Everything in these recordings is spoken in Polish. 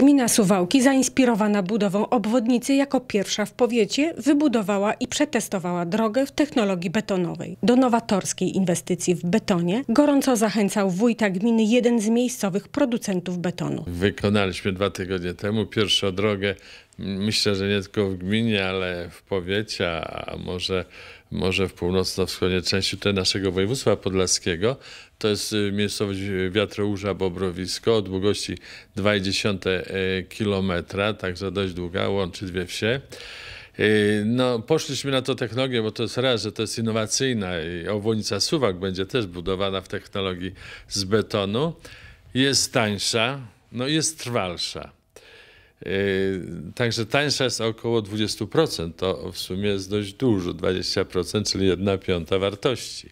Gmina Suwałki, zainspirowana budową obwodnicy jako pierwsza w powiecie, wybudowała i przetestowała drogę w technologii betonowej. Do nowatorskiej inwestycji w betonie gorąco zachęcał wójta gminy jeden z miejscowych producentów betonu. Wykonaliśmy dwa tygodnie temu pierwszą drogę myślę, że nie tylko w gminie, ale w powiecie, a może, może w północno-wschodniej części tutaj naszego województwa podlaskiego. To jest y, miejscowość Wiatrołóża Bobrowisko o długości 2,1 y, km, także dość długa, łączy dwie wsie. Y, no, poszliśmy na to technologię, bo to jest raz, że to jest innowacyjna i obwodnica Suwak będzie też budowana w technologii z betonu. Jest tańsza, no jest trwalsza. Yy, także tańsza jest około 20%. To w sumie jest dość dużo, 20%, czyli 1 piąta wartości.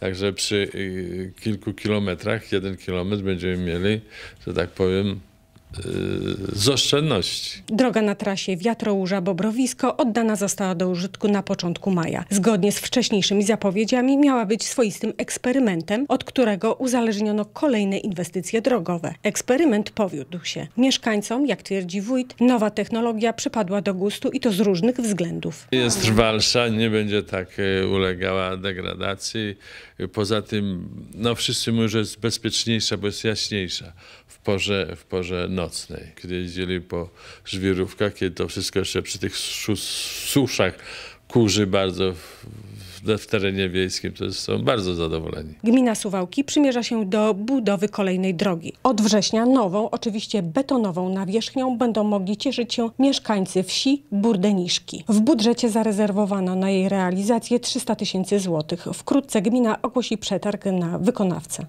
Także przy yy, kilku kilometrach, jeden kilometr będziemy mieli, że tak powiem, Y, z oszczędności. Droga na trasie Wiatrołuża-Bobrowisko oddana została do użytku na początku maja. Zgodnie z wcześniejszymi zapowiedziami miała być swoistym eksperymentem, od którego uzależniono kolejne inwestycje drogowe. Eksperyment powiódł się. Mieszkańcom, jak twierdzi wójt, nowa technologia przypadła do gustu i to z różnych względów. Jest trwalsza, nie będzie tak e, ulegała degradacji. Poza tym, no wszyscy mówią, że jest bezpieczniejsza, bo jest jaśniejsza w porze, w porze nocy nocnej. Kiedy jeździli po żwirówkach, kiedy to wszystko jeszcze przy tych suszach kurzy bardzo w terenie wiejskim, to są bardzo zadowoleni. Gmina Suwałki przymierza się do budowy kolejnej drogi. Od września nową, oczywiście betonową nawierzchnią będą mogli cieszyć się mieszkańcy wsi Burdeniszki. W budżecie zarezerwowano na jej realizację 300 tysięcy złotych. Wkrótce gmina ogłosi przetarg na wykonawcę.